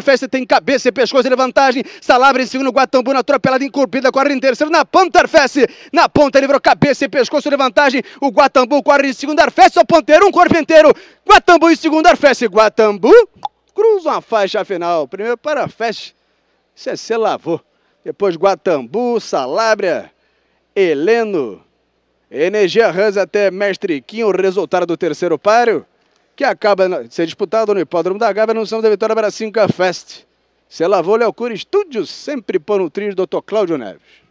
Pantarfest tem cabeça e pescoço e vantagem. Salabra em segundo, Guatambuna atropelada, encorpida, corre em terceiro. Na Pantarfest, na ponta, livrou cabeça e pescoço de O Guatambu corre em segundo, Arfest, o ponteiro, um corpo inteiro. Guatambu em segundo, Arfest. Guatambu cruza uma faixa final. Primeiro para Arfest, você se lavou. Depois Guatambu, Salabria, Heleno, Energia Rans até Mestre Quinho, o resultado do terceiro páreo que acaba de ser disputado no Hipódromo da Gávea, São da vitória para a Fest. Se lavou Léo Cura sempre por um doutor Dr. Cláudio Neves.